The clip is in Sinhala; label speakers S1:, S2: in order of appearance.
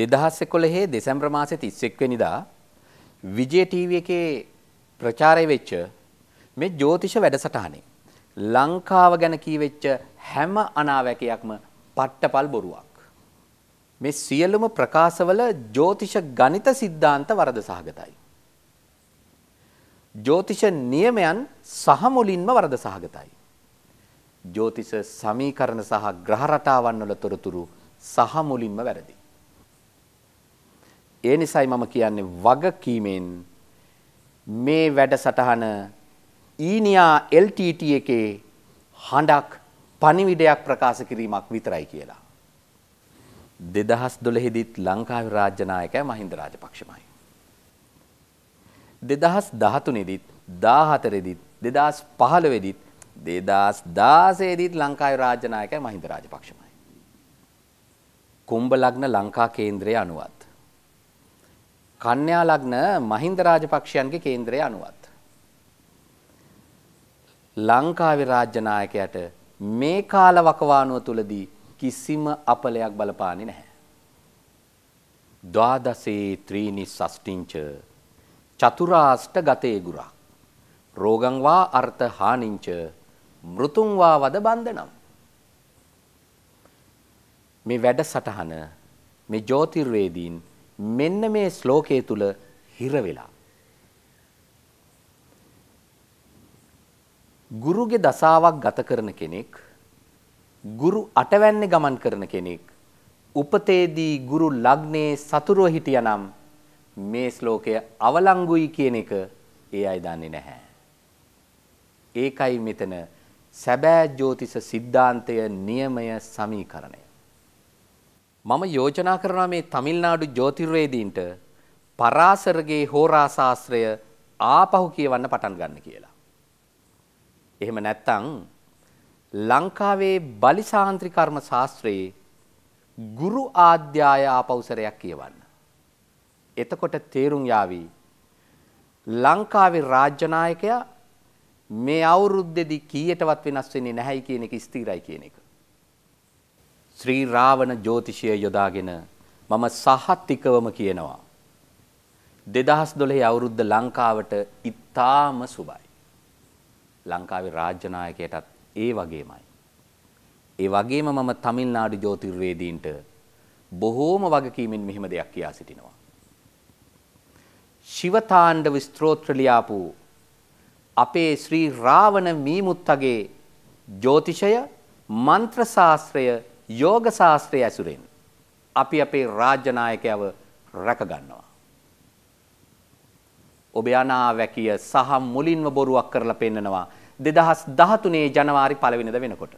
S1: දෙදහස් එකොළහේ දෙසැම්බ්‍ර මාසෙ තිස්සෙක්වෙනිදා විජය ටීව එකේ ප්‍රචාරය වෙච්ච මේ ජෝතිෂ වැඩසටහනේ. ලංකාව ගැන කීවෙච්ච හැම අනාවැකයක්ම පට්ටපල් බොරුවක්. මේ සියලුම ප්‍රකාශවල ජෝතිෂ ගණිත සිද්ධාන්ත වරද සහගතයි. ජෝතිෂ නියමයන් සහමුලින්ම වරද සහගතයි. ජෝතිෂ සමීකරණ සහ ග්‍රහරටාවන් වල තොරතුරු සහමුලින්ම වැරදි. ඒ නිසයි මම කියන්නේ වගකීමෙන් මේ වැඩසටහන ඊනියා LTT එකේ හඬක් පණිවිඩයක් ප්‍රකාශ කිරීමක් විතරයි කියලා. 2012 දිත් ලංකාවේ රාජ්‍ය නායකයා මහින්ද රාජපක්ෂමයි. 2013 දිත් 14 දිත් 2015 දිත් 2016 දිත් ලංකාවේ රාජ්‍ය නායකයා මහින්ද රාජපක්ෂමයි. කුම්භ ලග්න ලංකා කේන්ද්‍රයේ අනුවත් කන්‍යා ලග්න මහින්ද රාජපක්ෂයන්ගේ කේන්දරය අනුවත් ලංකාවේ රාජ්‍ය නායකයාට මේ කාල වකවානුව තුලදී කිසිම අපලයක් බලපාන්නේ නැහැ. ද්වාදසේ ත්‍රීනි සෂ්ටිංච චතුරාෂ්ට ගතේ ගුරා රෝගං වා අර්ථ හානිංච මෘතුං වා වද බන්ධනම් මේ වැඩසටහන මේ ජෝතිර්වේදීන් මෙන්න මේ ශ්ලෝකයේ තුල හිර වෙලා. ගුරුගේ දසාවක් ගත කරන කෙනෙක් ගුරු අටවැන්නේ ගමන් කරන කෙනෙක් උපතේදී ගුරු ලග්නේ සතුරුව හිටියනම් මේ ශ්ලෝකය අවලංගුයි කියන එක ඒ අය දන්නේ නැහැ. ඒකයි මෙතන සැබෑ ජ්‍යොතිෂ සිද්ධාන්තය නියමය සමීකරණය. මම යෝජනා කරනවා මේ තමිල්නාඩු ජෝතිර්වේදීන්ට පරාසරගේ හෝරා ශාස්ත්‍රය ආපහු කියවන්න පටන් ගන්න කියලා. එහෙම නැත්තම් ලංකාවේ බලිසාන්ත්‍රි කර්ම ශාස්ත්‍රයේ ගුරු ආධ්‍යාය ආපෞසරයක් කියවන්න. එතකොට තේරුම් යාවි ලංකාවේ රාජ්‍ය නායකයා මේ අවුරුද්දේදී කීයටවත් වෙනස් වෙන්නේ නැහැයි කියන එක ස්ථිරයි කියන එක. ශ්‍රී රාවණ ජ්‍යොතිෂය යොදාගෙන මම සහතිකවම කියනවා 2012 අවුරුද්ද ලංකාවට ඉතාම සුබයි. ලංකාවේ රාජ්‍ය නායකයටත් ඒ වගේමයි. ඒ වගේම මම තමිල්නාඩු ජ්‍යොතිර්වේදීන්ට බොහෝම වගකීමෙන් මෙහෙම දෙයක් කියා සිටිනවා. ශිවතාණ්ඩව ස්ත්‍රෝත්‍ර ලියාපු අපේ ශ්‍රී රාවණ මීමුත්තගේ ජ්‍යොතිෂය මන්ත්‍ර ශාස්ත්‍රය යෝග ශාස්ත්‍රය ඇසුරෙන් අපි අපේ රාජ්‍යනායකයව රැකගන්නවා. ඔබ අනාවැකිය සහ මුලින්ම බොරුවක් කරලා පෙන්නනවා දෙදහස් දහතුනේ ජනවාරි පළවෙනිද වෙනකොට.